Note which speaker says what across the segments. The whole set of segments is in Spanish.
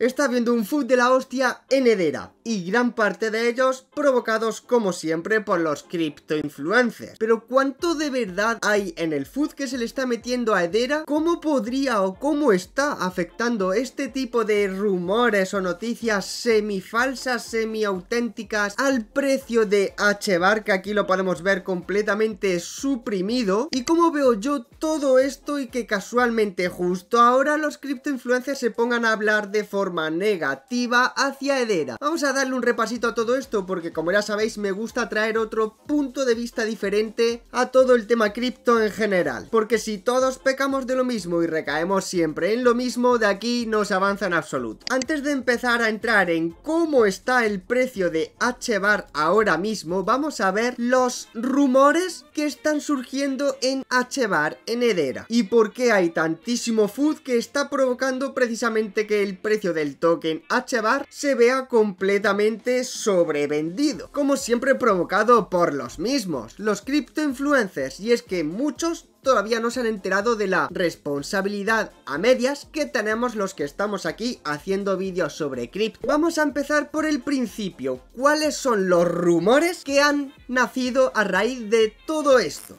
Speaker 1: está viendo un food de la hostia en Hedera, y gran parte de ellos provocados como siempre por los cripto Pero ¿cuánto de verdad hay en el food que se le está metiendo a Hedera? ¿Cómo podría o cómo está afectando este tipo de rumores o noticias semi falsas, semi auténticas al precio de HBAR que aquí lo podemos ver completamente suprimido? ¿Y cómo veo yo todo esto y que casualmente justo ahora los cripto se pongan a hablar de forma negativa hacia Edera. Vamos a darle un repasito a todo esto porque como ya sabéis me gusta traer otro punto de vista diferente a todo el tema cripto en general. Porque si todos pecamos de lo mismo y recaemos siempre en lo mismo, de aquí no se avanza en absoluto. Antes de empezar a entrar en cómo está el precio de HBAR ahora mismo, vamos a ver los rumores que están surgiendo en HBAR en Edera. Y por qué hay tantísimo food que está provocando precisamente que el precio del token HBAR se vea completamente sobrevendido, como siempre provocado por los mismos, los influencers y es que muchos todavía no se han enterado de la responsabilidad a medias que tenemos los que estamos aquí haciendo vídeos sobre cripto. Vamos a empezar por el principio. ¿Cuáles son los rumores que han nacido a raíz de todo esto?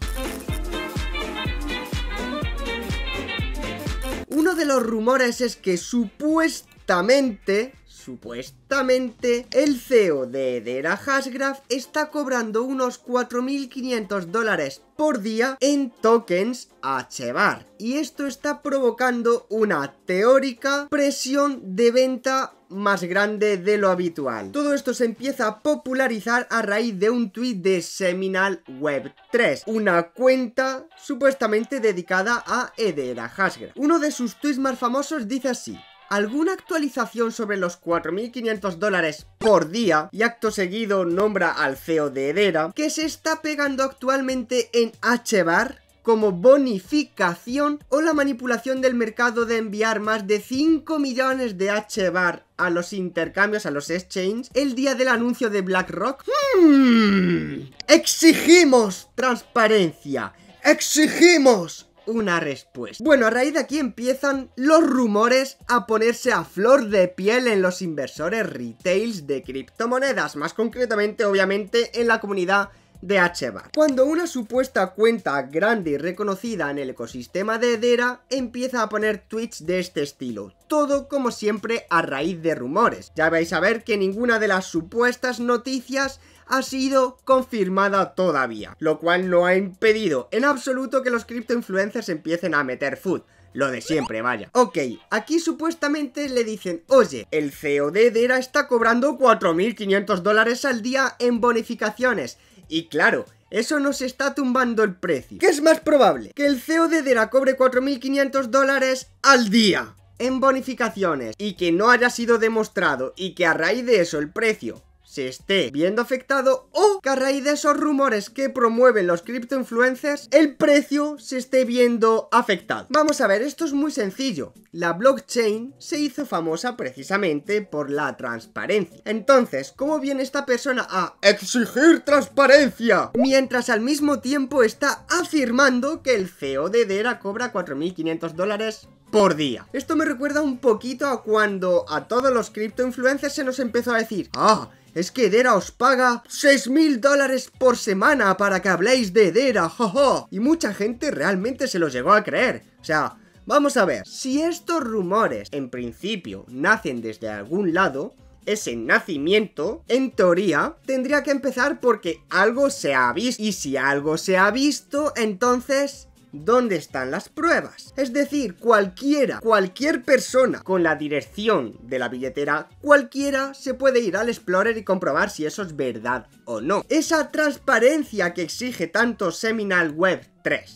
Speaker 1: de los rumores es que supuestamente Supuestamente, el CEO de Edera Hasgraph está cobrando unos 4.500 dólares por día en tokens HBAR. Y esto está provocando una teórica presión de venta más grande de lo habitual. Todo esto se empieza a popularizar a raíz de un tuit de Seminal Web 3, una cuenta supuestamente dedicada a Hedera Hasgra. Uno de sus tuits más famosos dice así, alguna actualización sobre los 4.500 dólares por día y acto seguido nombra al CEO de Edera que se está pegando actualmente en HBAR como bonificación o la manipulación del mercado de enviar más de 5 millones de HBAR a los intercambios, a los exchanges, el día del anuncio de BlackRock? Hmm. Exigimos transparencia. Exigimos una respuesta. Bueno, a raíz de aquí empiezan los rumores a ponerse a flor de piel en los inversores retails de criptomonedas, más concretamente, obviamente, en la comunidad de HBAR. Cuando una supuesta cuenta grande y reconocida en el ecosistema de Edera empieza a poner tweets de este estilo, todo como siempre a raíz de rumores. Ya vais a ver que ninguna de las supuestas noticias ha sido confirmada todavía, lo cual no ha impedido en absoluto que los criptoinfluencers empiecen a meter food. Lo de siempre, vaya. Ok, aquí supuestamente le dicen, oye, el CEO de Edera está cobrando 4.500 dólares al día en bonificaciones y claro, eso nos está tumbando el precio. ¿Qué es más probable? Que el CEO de Dera cobre 4.500 dólares al día en bonificaciones y que no haya sido demostrado y que a raíz de eso el precio se esté viendo afectado o que a raíz de esos rumores que promueven los criptoinfluencers, el precio se esté viendo afectado. Vamos a ver, esto es muy sencillo. La blockchain se hizo famosa precisamente por la transparencia. Entonces, ¿cómo viene esta persona a exigir transparencia? Mientras al mismo tiempo está afirmando que el CEO de Dera cobra 4.500 dólares por día. Esto me recuerda un poquito a cuando a todos los criptoinfluencers se nos empezó a decir, ah, es que Dera os paga 6.000 dólares por semana para que habléis de Dera, jojo. Y mucha gente realmente se lo llegó a creer. O sea, vamos a ver, si estos rumores en principio nacen desde algún lado, ese nacimiento, en teoría, tendría que empezar porque algo se ha visto. Y si algo se ha visto, entonces dónde están las pruebas. Es decir, cualquiera, cualquier persona con la dirección de la billetera, cualquiera se puede ir al Explorer y comprobar si eso es verdad o no. Esa transparencia que exige tanto Seminal Web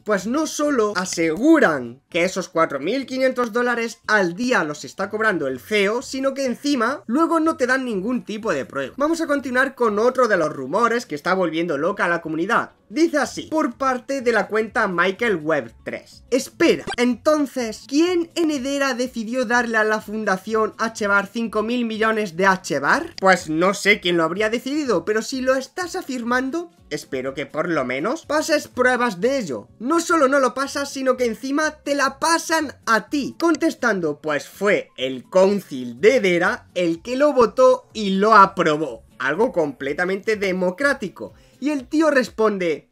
Speaker 1: pues no solo aseguran que esos 4.500 dólares al día los está cobrando el CEO, sino que encima luego no te dan ningún tipo de prueba. Vamos a continuar con otro de los rumores que está volviendo loca a la comunidad. Dice así, por parte de la cuenta Michael Web 3. Espera, entonces, ¿quién en Hedera decidió darle a la fundación HBAR 5.000 millones de HBAR? Pues no sé quién lo habría decidido, pero si lo estás afirmando, espero que por lo menos pases pruebas de ello. No solo no lo pasas, sino que encima te la pasan a ti. Contestando, pues fue el Council de Dera el que lo votó y lo aprobó. Algo completamente democrático. Y el tío responde...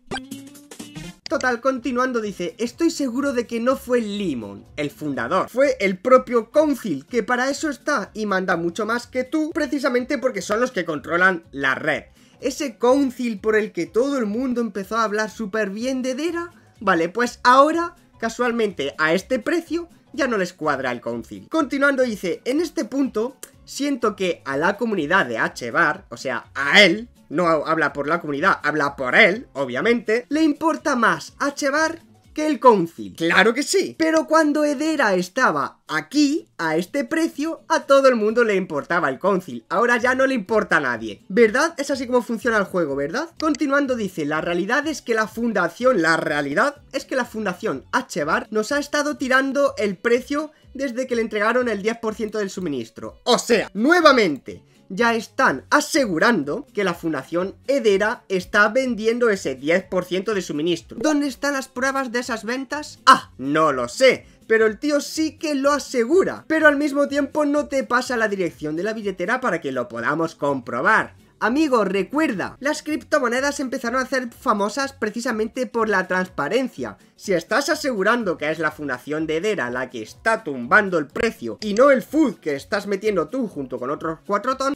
Speaker 1: Total, continuando, dice, estoy seguro de que no fue Limon, el fundador. Fue el propio Council, que para eso está y manda mucho más que tú, precisamente porque son los que controlan la red ese council por el que todo el mundo empezó a hablar súper bien de Dera, vale, pues ahora, casualmente, a este precio, ya no les cuadra el council. Continuando dice, en este punto, siento que a la comunidad de h o sea, a él, no habla por la comunidad, habla por él, obviamente, le importa más h que el Council. Claro que sí. Pero cuando Edera estaba aquí, a este precio, a todo el mundo le importaba el Council. Ahora ya no le importa a nadie. ¿Verdad? Es así como funciona el juego, ¿verdad? Continuando dice, la realidad es que la fundación, la realidad es que la fundación Hbar nos ha estado tirando el precio desde que le entregaron el 10% del suministro. O sea, nuevamente, ya están asegurando que la Fundación Edera está vendiendo ese 10% de suministro. ¿Dónde están las pruebas de esas ventas? Ah, no lo sé pero el tío sí que lo asegura, pero al mismo tiempo no te pasa la dirección de la billetera para que lo podamos comprobar. Amigo, recuerda, las criptomonedas empezaron a ser famosas precisamente por la transparencia. Si estás asegurando que es la fundación de Dera la que está tumbando el precio y no el food que estás metiendo tú junto con otros cuatro tonos,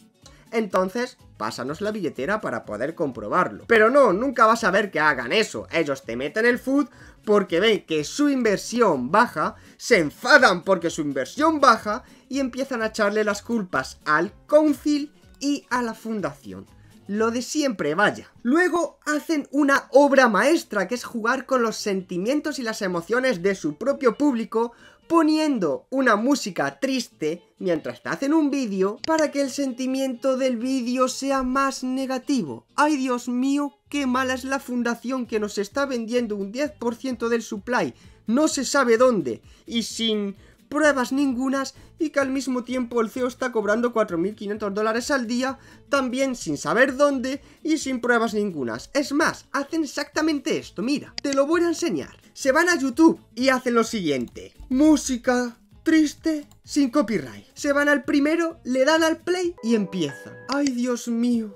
Speaker 1: entonces pásanos la billetera para poder comprobarlo. Pero no, nunca vas a ver que hagan eso. Ellos te meten el food porque ven que su inversión baja, se enfadan porque su inversión baja y empiezan a echarle las culpas al council y a la fundación. Lo de siempre, vaya. Luego hacen una obra maestra que es jugar con los sentimientos y las emociones de su propio público poniendo una música triste mientras te hacen un vídeo para que el sentimiento del vídeo sea más negativo. ¡Ay Dios mío! ¡Qué mala es la fundación que nos está vendiendo un 10% del supply! No se sabe dónde y sin pruebas ningunas y que al mismo tiempo el CEO está cobrando 4.500 dólares al día, también sin saber dónde y sin pruebas ningunas. Es más, hacen exactamente esto, mira, te lo voy a enseñar. Se van a YouTube y hacen lo siguiente. Música triste sin copyright. Se van al primero, le dan al play y empieza Ay, Dios mío,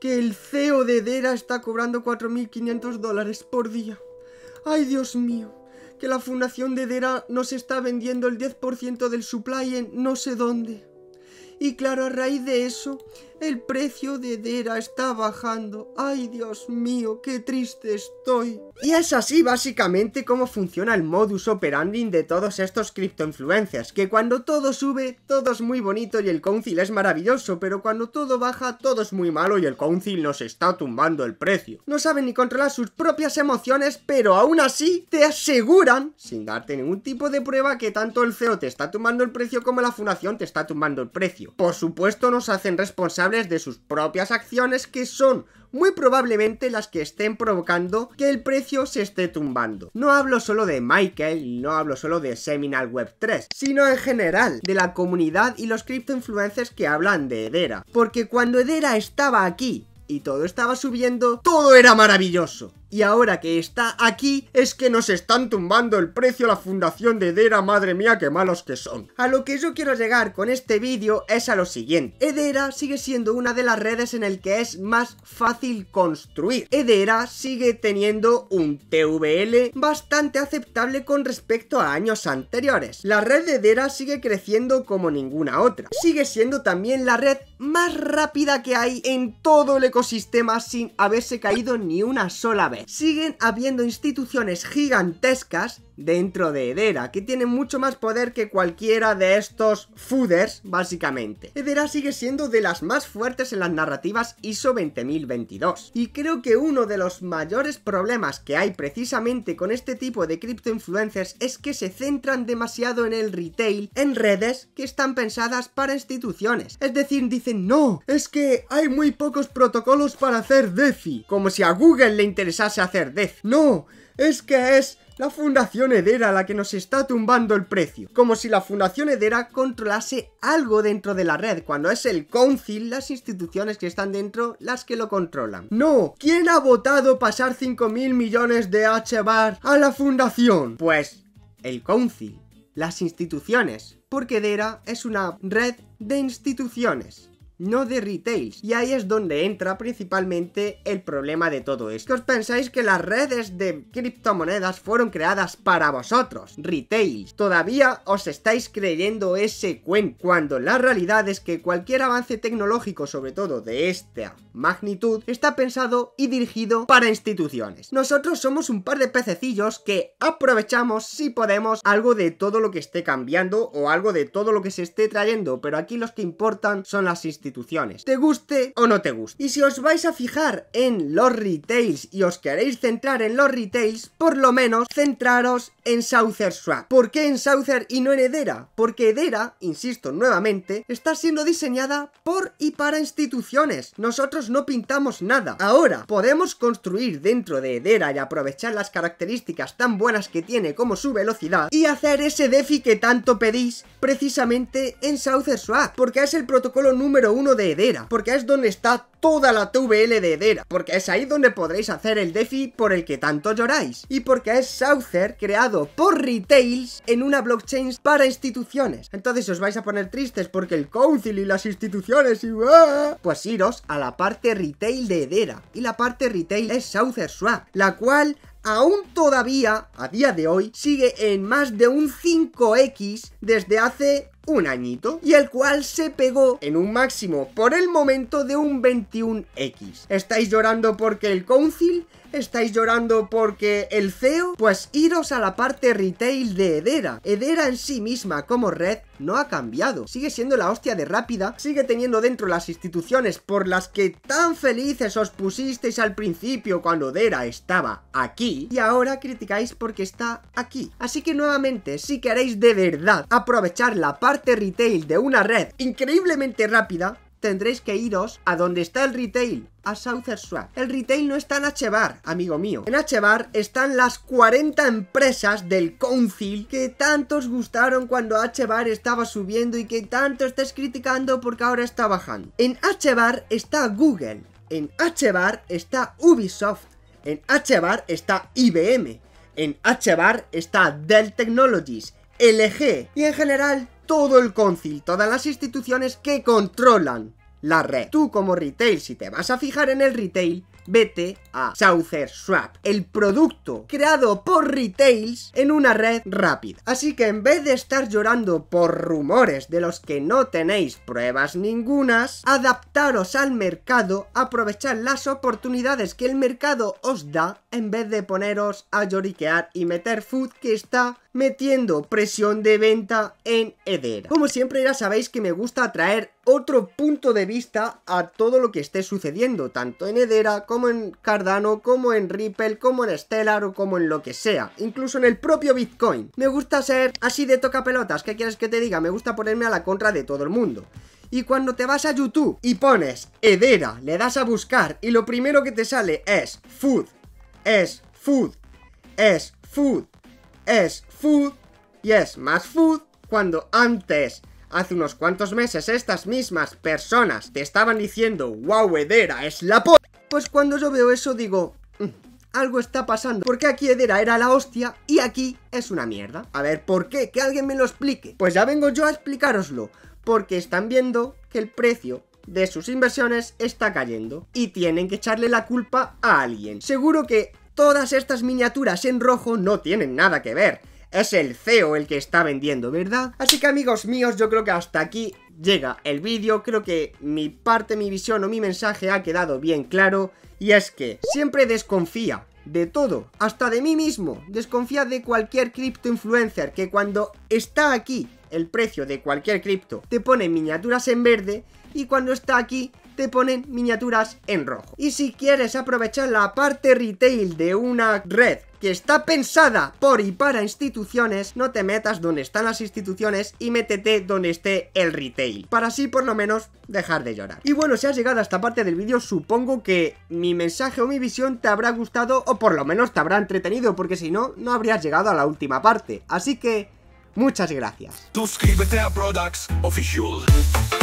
Speaker 1: que el CEO de Dera está cobrando 4.500 dólares por día. Ay, Dios mío que la fundación de Dera nos está vendiendo el 10% del supply en no sé dónde. Y claro, a raíz de eso, el precio de Dera está bajando. ¡Ay, Dios mío, qué triste estoy! Y es así básicamente cómo funciona el modus operandi de todos estos criptoinfluencers, que cuando todo sube, todo es muy bonito y el council es maravilloso, pero cuando todo baja, todo es muy malo y el council nos está tumbando el precio. No saben ni controlar sus propias emociones, pero aún así te aseguran, sin darte ningún tipo de prueba, que tanto el CEO te está tumbando el precio como la fundación te está tumbando el precio. Por supuesto, nos hacen responsables de sus propias acciones que son muy probablemente las que estén provocando que el precio se esté tumbando. No hablo solo de Michael, no hablo solo de Seminal Web 3, sino en general de la comunidad y los criptoinfluencers que hablan de Edera. Porque cuando Edera estaba aquí y todo estaba subiendo, todo era maravilloso y ahora que está aquí es que nos están tumbando el precio a la fundación de Edera, madre mía, qué malos que son. A lo que yo quiero llegar con este vídeo es a lo siguiente. Edera sigue siendo una de las redes en el que es más fácil construir. Edera sigue teniendo un TVL bastante aceptable con respecto a años anteriores. La red de Edera sigue creciendo como ninguna otra. Sigue siendo también la red más rápida que hay en todo el ecosistema sin haberse caído ni una sola vez siguen habiendo instituciones gigantescas dentro de Edera, que tiene mucho más poder que cualquiera de estos fooders, básicamente. Edera sigue siendo de las más fuertes en las narrativas ISO 20022, y creo que uno de los mayores problemas que hay precisamente con este tipo de criptoinfluencers es que se centran demasiado en el retail, en redes que están pensadas para instituciones. Es decir, dicen, no, es que hay muy pocos protocolos para hacer DeFi, como si a Google le interesase hacer DeFi. No, es que es la Fundación Hedera la que nos está tumbando el precio. Como si la Fundación Edera controlase algo dentro de la red, cuando es el Council, las instituciones que están dentro, las que lo controlan. No, ¿quién ha votado pasar 5.000 millones de HBAR a la Fundación? Pues el Council, las instituciones, porque Edera es una red de instituciones no de retails. Y ahí es donde entra principalmente el problema de todo esto. Que os pensáis que las redes de criptomonedas fueron creadas para vosotros, retails. Todavía os estáis creyendo ese cuento, cuando la realidad es que cualquier avance tecnológico, sobre todo de esta magnitud, está pensado y dirigido para instituciones. Nosotros somos un par de pececillos que aprovechamos, si podemos, algo de todo lo que esté cambiando o algo de todo lo que se esté trayendo, pero aquí los que importan son las instituciones te guste o no te guste. Y si os vais a fijar en los retails y os queréis centrar en los retails, por lo menos centraros en Southern Swap. ¿Por qué en Southern y no en Edera? Porque hedera insisto nuevamente, está siendo diseñada por y para instituciones. Nosotros no pintamos nada. Ahora, podemos construir dentro de hedera y aprovechar las características tan buenas que tiene como su velocidad y hacer ese DeFi que tanto pedís precisamente en Southern Swap, porque es el protocolo número uno de Hedera, porque es donde está toda la TVL de Hedera, porque es ahí donde podréis hacer el DeFi por el que tanto lloráis, y porque es Souther creado por Retails en una blockchain para instituciones. Entonces os vais a poner tristes porque el Council y las instituciones y... Pues iros a la parte Retail de Hedera, y la parte Retail es Souther Swap, la cual aún todavía, a día de hoy, sigue en más de un 5x desde hace un añito y el cual se pegó en un máximo por el momento de un 21x. Estáis llorando porque el Council estáis llorando porque el CEO, pues iros a la parte retail de Edera. Edera en sí misma como red no ha cambiado. Sigue siendo la hostia de rápida, sigue teniendo dentro las instituciones por las que tan felices os pusisteis al principio cuando Edera estaba aquí y ahora criticáis porque está aquí. Así que nuevamente, si queréis de verdad aprovechar la parte retail de una red increíblemente rápida, tendréis que iros a donde está el retail a Southern Swap. El retail no está en HBAR, amigo mío. En h están las 40 empresas del Council que tantos gustaron cuando h estaba subiendo y que tanto estés criticando porque ahora está bajando. En h está Google, en h está Ubisoft, en HBAR está IBM, en h está Dell Technologies, LG y en general todo el Council, todas las instituciones que controlan la red. Tú como retail, si te vas a fijar en el retail, vete a Souther Swap, el producto creado por retails en una red rápida. Así que en vez de estar llorando por rumores de los que no tenéis pruebas ningunas, adaptaros al mercado, aprovechar las oportunidades que el mercado os da en vez de poneros a lloriquear y meter food que está metiendo presión de venta en Edera. Como siempre ya sabéis que me gusta traer otro punto de vista a todo lo que esté sucediendo, tanto en Edera como en Cardano como en Ripple, como en Stellar o como en lo que sea. Incluso en el propio Bitcoin. Me gusta ser así de toca pelotas. ¿Qué quieres que te diga? Me gusta ponerme a la contra de todo el mundo. Y cuando te vas a YouTube y pones Edera, le das a buscar y lo primero que te sale es food, es food, es food, es food y es más food cuando antes hace unos cuantos meses estas mismas personas te estaban diciendo, wow, Edera es la po... Pues cuando yo veo eso digo... Mm, algo está pasando, porque aquí Edera era la hostia y aquí es una mierda. A ver, ¿por qué? Que alguien me lo explique. Pues ya vengo yo a explicároslo, porque están viendo que el precio de sus inversiones está cayendo y tienen que echarle la culpa a alguien. Seguro que todas estas miniaturas en rojo no tienen nada que ver. Es el CEO el que está vendiendo, ¿verdad? Así que amigos míos, yo creo que hasta aquí llega el vídeo, creo que mi parte, mi visión o mi mensaje ha quedado bien claro y es que siempre desconfía de todo, hasta de mí mismo, desconfía de cualquier cripto influencer que cuando está aquí el precio de cualquier cripto te pone miniaturas en verde y cuando está aquí te ponen miniaturas en rojo. Y si quieres aprovechar la parte retail de una red que está pensada por y para instituciones, no te metas donde están las instituciones y métete donde esté el retail, para así por lo menos dejar de llorar. Y bueno, si has llegado a esta parte del vídeo, supongo que mi mensaje o mi visión te habrá gustado o por lo menos te habrá entretenido, porque si no, no habrías llegado a la última parte. Así que, muchas gracias. Suscríbete a Products Official.